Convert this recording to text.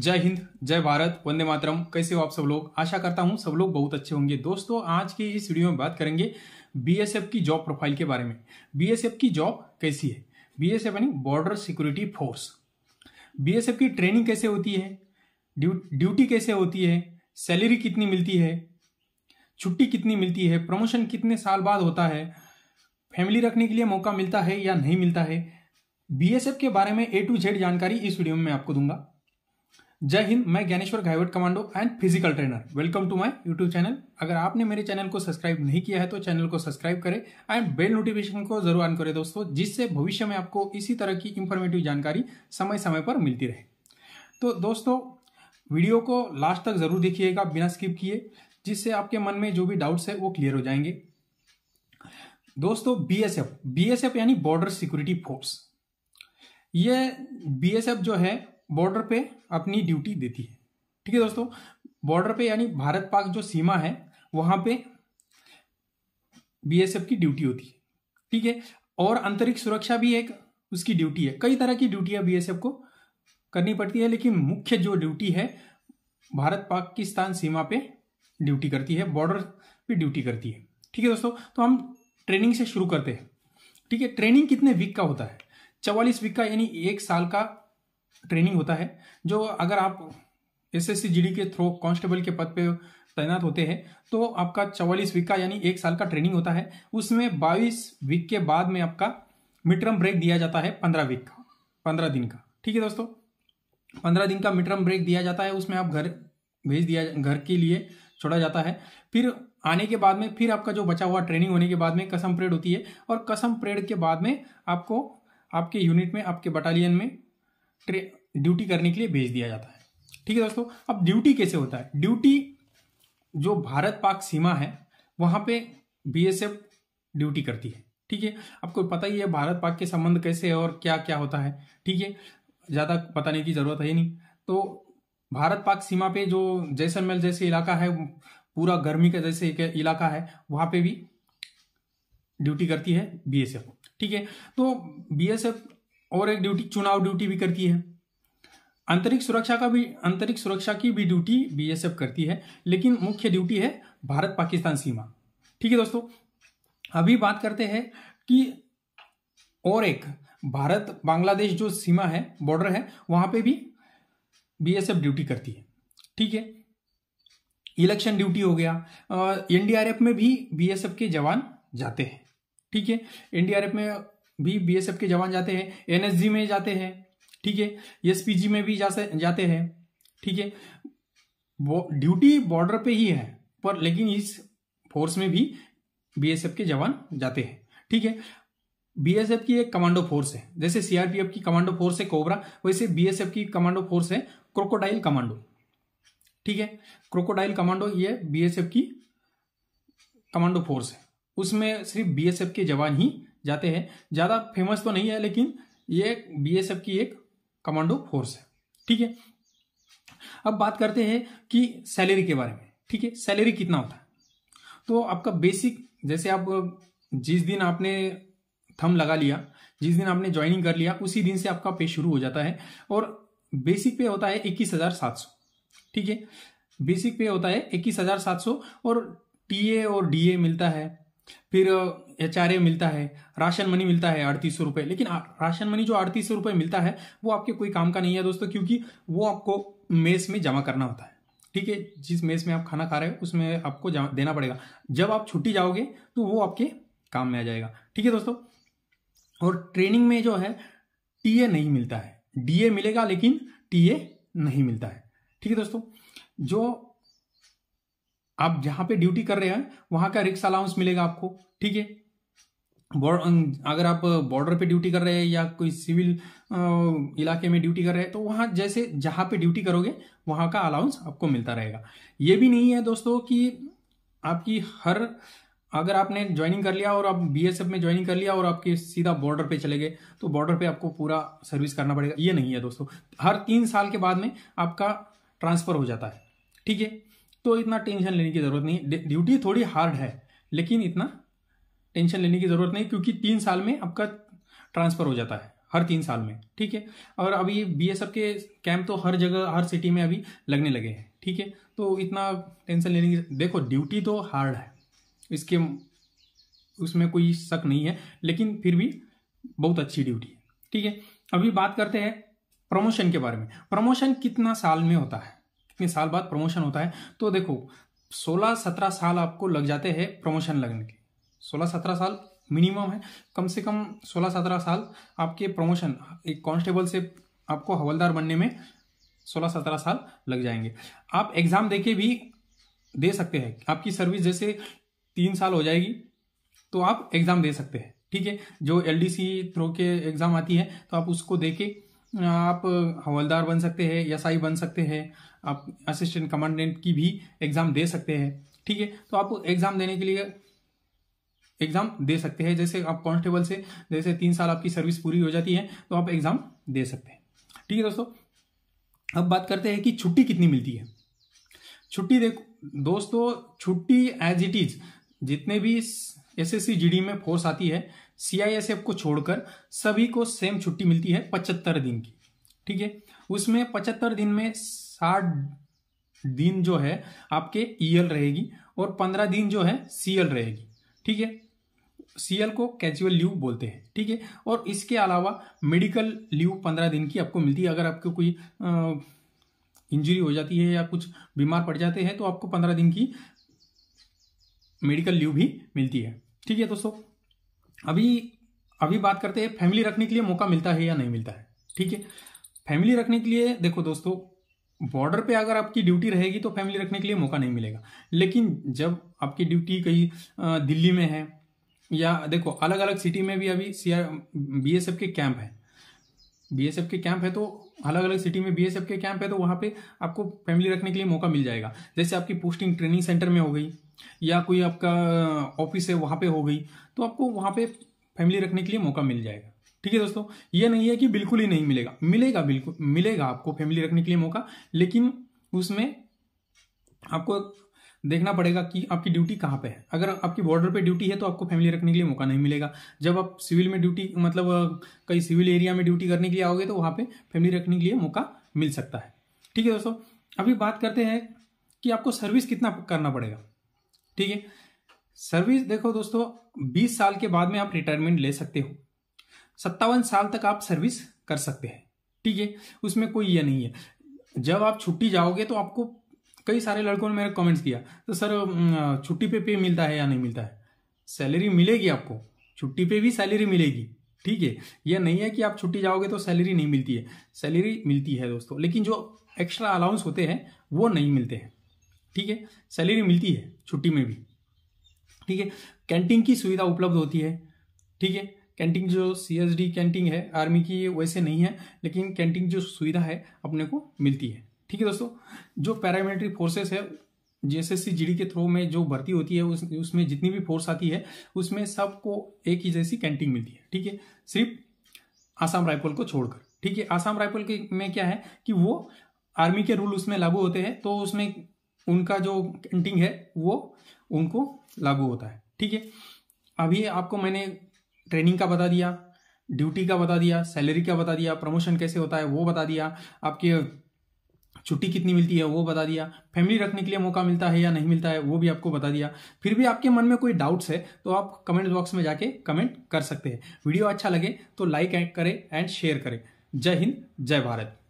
जय हिंद जय भारत वंदे मातरम कैसे हो आप सब लोग आशा करता हूँ सब लोग बहुत अच्छे होंगे दोस्तों आज के इस वीडियो में बात करेंगे बीएसएफ की जॉब प्रोफाइल के बारे में बीएसएफ की जॉब कैसी है बीएसएफ यानी बॉर्डर सिक्योरिटी फोर्स बीएसएफ की ट्रेनिंग कैसे होती है ड्यूटी कैसे होती है सैलरी कितनी मिलती है छुट्टी कितनी मिलती है प्रमोशन कितने साल बाद होता है फैमिली रखने के लिए मौका मिलता है या नहीं मिलता है बीएसएफ के बारे में ए टू जेड जानकारी इस वीडियो में मैं आपको दूंगा जय हिंद मैं Gyaneshwar Ghaywat commando and physical trainer welcome to my YouTube channel अगर आपने मेरे चैनल को सब्सक्राइब नहीं किया है तो चैनल को सब्सक्राइब करें एंड बेल नोटिफिकेशन को जरूर ऑन करें दोस्तों जिससे भविष्य में आपको इसी तरह की इंफॉर्मेटिव जानकारी समय समय पर मिलती रहे तो दोस्तों वीडियो को लास्ट तक जरूर देखिएगा बिना स्किप किए जिससे आपके मन में जो भी डाउट्स है वो क्लियर हो जाएंगे दोस्तों बीएसएफ एफ यानी बॉर्डर सिक्योरिटी फोर्स ये एफ जो है बॉर्डर पे अपनी ड्यूटी देती है ठीक है दोस्तों बॉर्डर पे यानी भारत पाक जो सीमा है वहां पे बीएसएफ की ड्यूटी होती है ठीक है और अंतरिक्ष सुरक्षा भी एक उसकी ड्यूटी है कई तरह की ड्यूटियां बीएसएफ को करनी पड़ती है लेकिन मुख्य जो ड्यूटी है भारत पाकिस्तान सीमा पे ड्यूटी करती है बॉर्डर पे ड्यूटी करती है ठीक है दोस्तों तो हम ट्रेनिंग से शुरू करते हैं ठीक है ट्रेनिंग कितने वीक का होता है चवालीस वीक का यानी एक साल का ट्रेनिंग होता है जो अगर आप एस एस के थ्रू कांस्टेबल के पद पे तैनात होते हैं तो आपका चौवालीस वीक का यानी एक साल का ट्रेनिंग होता है उसमें बाईस वीक के बाद में आपका मिड ब्रेक दिया जाता है पंद्रह वीक का पंद्रह दिन का ठीक है दोस्तों पंद्रह दिन का मिड टर्म ब्रेक दिया जाता है उसमें आप घर भेज दिया घर के लिए छोड़ा जाता है फिर आने के बाद में फिर आपका जो बचा हुआ ट्रेनिंग होने के बाद में कसम परेड होती है और कसम परेड के बाद में आपको आपके यूनिट में आपके बटालियन में ड्यूटी करने के लिए भेज दिया जाता है ठीक है दोस्तों अब ड्यूटी कैसे होता है ड्यूटी जो भारत पाक सीमा है वहां पे बीएसएफ ड्यूटी करती है ठीक है आपको पता ही है भारत पाक के संबंध कैसे है और क्या क्या होता है ठीक है ज़्यादा पता नहीं की ज़रूरत है ही नहीं तो भारत पाक सीमा पे जो जैसलमेर जैसे इलाका है पूरा गर्मी का जैसे इलाका है वहां पे भी ड्यूटी करती है बीएसएफ ठीक है तो बीएसएफ और एक ड्यूटी चुनाव ड्यूटी भी करती है आंतरिक सुरक्षा का भी आंतरिक सुरक्षा की भी ड्यूटी बीएसएफ करती है लेकिन मुख्य ड्यूटी है भारत पाकिस्तान सीमा ठीक है दोस्तों अभी बात करते हैं कि और एक भारत बांग्लादेश जो सीमा है बॉर्डर है वहां पे भी बीएसएफ ड्यूटी करती है ठीक है इलेक्शन ड्यूटी हो गया एनडीआरएफ में भी बीएसएफ के जवान जाते हैं ठीक है एनडीआरएफ में भी बीएसएफ के जवान जाते हैं एनएसजी में जाते हैं ठीक है एसपीजी e में भी जा जाते हैं ठीक है वो ड्यूटी बॉर्डर पे ही है पर लेकिन इस फोर्स में भी बीएसएफ के जवान जाते हैं ठीक है बीएसएफ की एक कमांडो फोर्स है जैसे सीआरपीएफ की कमांडो फोर्स है कोबरा वैसे बीएसएफ की कमांडो फोर्स है क्रोकोडाइल कमांडो ठीक है क्रोकोडाइल कमांडो ये बीएसएफ की कमांडो फोर्स है उसमें सिर्फ बीएसएफ के जवान ही जाते हैं ज़्यादा फेमस तो नहीं है लेकिन ये बीएसएफ की एक कमांडो फोर्स है ठीक है अब बात करते हैं कि सैलरी के बारे में ठीक है सैलरी कितना होता है तो आपका बेसिक जैसे आप जिस दिन आपने थम लगा लिया जिस दिन आपने ज्वाइनिंग कर लिया उसी दिन से आपका पे शुरू हो जाता है और बेसिक पे होता है इक्कीस हजार सात सौ ठीक है बेसिक पे होता है इक्कीस हजार सात सौ और टीए और डीए मिलता है फिर एच मिलता है राशन मनी मिलता है अड़तीस सौ रुपए लेकिन राशन मनी जो अड़तीस सौ रुपए मिलता है वो आपके कोई काम का नहीं है दोस्तों क्योंकि वो आपको मेस में जमा करना होता है ठीक है जिस मेस में आप खाना खा रहे हो उसमें आपको देना पड़ेगा जब आप छुट्टी जाओगे तो वो आपके काम में आ जाएगा ठीक है दोस्तों और ट्रेनिंग में जो है टी नहीं मिलता है डी मिलेगा लेकिन टी नहीं मिलता है ठीक है दोस्तों जो आप जहां पे ड्यूटी कर रहे हैं वहां का रिक्स अलाउंस मिलेगा आपको ठीक है अं, अगर आप बॉर्डर पे ड्यूटी कर रहे हैं या कोई सिविल इलाके में ड्यूटी कर रहे हैं तो वहां जैसे जहाँ पे ड्यूटी करोगे वहां का अलाउंस आपको मिलता रहेगा ये भी नहीं है दोस्तों कि आपकी हर अगर आपने ज्वाइनिंग कर लिया और आप बीएसएफ में ज्वाइनिंग कर लिया और आपके सीधा बॉर्डर पे चले गए तो बॉर्डर पे आपको पूरा सर्विस करना पड़ेगा ये नहीं है दोस्तों हर तीन साल के बाद में आपका ट्रांसफर हो जाता है ठीक है तो इतना टेंशन लेने की जरूरत नहीं ड्यूटी थोड़ी हार्ड है लेकिन इतना टेंशन लेने की ज़रूरत नहीं क्योंकि तीन साल में आपका ट्रांसफ़र हो जाता है हर तीन साल में ठीक है और अभी बी एस एफ के कैंप तो हर जगह हर सिटी में अभी लगने लगे हैं ठीक है तो इतना टेंशन लेने की देखो ड्यूटी तो हार्ड है इसके उसमें कोई शक नहीं है लेकिन फिर भी बहुत अच्छी ड्यूटी है ठीक है अभी बात करते हैं प्रमोशन के बारे में प्रमोशन कितना साल में होता है कितने साल बाद प्रमोशन होता है तो देखो 16-17 साल आपको लग जाते हैं प्रमोशन लगने के सोलह सत्रह साल मिनिमम है कम से कम सोलह सत्रह साल आपके प्रमोशन एक कांस्टेबल से आपको हवलदार बनने में सोलह सत्रह साल लग जाएंगे आप एग्ज़ाम देके भी दे सकते हैं आपकी सर्विस जैसे तीन साल हो जाएगी तो आप एग्ज़ाम दे सकते हैं ठीक है जो एल डी सी थ्रो के एग्ज़ाम आती है तो आप उसको दे आप हवलदार बन सकते हैं एस आई बन सकते हैं आप असिस्टेंट कमांडेंट की भी एग्ज़ाम दे सकते हैं ठीक है तो आप एग्ज़ाम देने के लिए एग्जाम दे सकते हैं जैसे आप कॉन्स्टेबल से जैसे तीन साल आपकी सर्विस पूरी हो जाती है तो आप एग्जाम दे सकते हैं ठीक है दोस्तों अब बात करते हैं कि छुट्टी कितनी मिलती है छुट्टी देखो दोस्तों छुट्टी एज इट इज जितने भी एस एस जीडी में फोर्स आती है सीआईएसएफ को छोड़कर सभी को सेम छुट्टी मिलती है पचहत्तर दिन की ठीक है उसमें पचहत्तर दिन में साठ दिन जो है आपके ईएल रहेगी और पंद्रह दिन जो है सीएल रहेगी ठीक है सीएल को कैजुअल लीव बोलते हैं ठीक है और इसके अलावा मेडिकल लीव पंद्रह दिन की आपको मिलती है अगर आपको कोई इंजरी हो जाती है या कुछ बीमार पड़ जाते हैं तो आपको पंद्रह दिन की मेडिकल लीव भी मिलती है ठीक है दोस्तों अभी अभी बात करते हैं फैमिली रखने के लिए मौका मिलता है या नहीं मिलता है ठीक है फैमिली रखने के लिए देखो दोस्तों बॉर्डर पे अगर आपकी ड्यूटी रहेगी तो फैमिली रखने के लिए मौका नहीं मिलेगा लेकिन जब आपकी ड्यूटी कहीं दिल्ली में है या देखो अलग अलग सिटी में भी अभी सी बी एस एफ के कैंप है बी एस एफ के कैंप है तो अलग अलग सिटी में बी एस एफ के कैंप है तो वहाँ पे आपको फैमिली रखने के लिए मौका मिल जाएगा जैसे आपकी पोस्टिंग ट्रेनिंग सेंटर में हो गई या कोई आपका ऑफिस है वहाँ पे हो गई तो आपको वहाँ पे फैमिली रखने के लिए मौका मिल जाएगा ठीक है दोस्तों ये नहीं है कि बिल्कुल ही नहीं मिलेगा मिलेगा बिल्कुल मिलेगा आपको फैमिली रखने के लिए मौका लेकिन उसमें आपको देखना पड़ेगा कि आपकी ड्यूटी कहाँ पे है अगर आपकी बॉर्डर पे ड्यूटी है तो आपको फैमिली रखने के लिए मौका नहीं मिलेगा जब आप सिविल में ड्यूटी मतलब कहीं सिविल एरिया में ड्यूटी करने के लिए आओगे तो वहाँ पे फैमिली रखने के लिए मौका मिल सकता है ठीक है दोस्तों अभी बात करते हैं कि आपको सर्विस कितना करना पड़ेगा ठीक है सर्विस देखो दोस्तों बीस साल के बाद में आप रिटायरमेंट ले सकते हो सत्तावन साल तक आप सर्विस कर सकते हैं ठीक है उसमें कोई यह नहीं है जब आप छुट्टी जाओगे तो आपको कई सारे लड़कों ने मेरे कमेंट्स किया तो सर छुट्टी पे पे मिलता है या नहीं मिलता है सैलरी मिलेगी आपको छुट्टी पे भी सैलरी मिलेगी ठीक है यह नहीं है कि आप छुट्टी जाओगे तो सैलरी नहीं मिलती है सैलरी मिलती है दोस्तों लेकिन जो एक्स्ट्रा अलाउंस होते हैं वो नहीं मिलते हैं ठीक है सैलरी मिलती है छुट्टी में भी ठीक है कैंटीन की सुविधा उपलब्ध होती है ठीक है कैंटीन जो सी एस डी कैंटीन है आर्मी की वैसे नहीं है लेकिन कैंटीन जो सुविधा है अपने को मिलती है ठीक है दोस्तों जो पैरामिलिट्री फोर्सेस है जेएसएससी जीडी के थ्रू में जो भर्ती होती है उस उसमें जितनी भी फोर्स आती है उसमें सबको एक ही जैसी कैंटीन मिलती है ठीक है सिर्फ आसाम राइफल को छोड़कर ठीक है आसाम राइफल के में क्या है कि वो आर्मी के रूल उसमें लागू होते हैं तो उसमें उनका जो कैंटिंग है वो उनको लागू होता है ठीक है अभी आपको मैंने ट्रेनिंग का बता दिया ड्यूटी का बता दिया सैलरी का बता दिया प्रमोशन कैसे होता है वो बता दिया आपके छुट्टी कितनी मिलती है वो बता दिया फैमिली रखने के लिए मौका मिलता है या नहीं मिलता है वो भी आपको बता दिया फिर भी आपके मन में कोई डाउट्स है तो आप कमेंट बॉक्स में जाके कमेंट कर सकते हैं वीडियो अच्छा लगे तो लाइक करें एंड शेयर करें जय हिंद जय भारत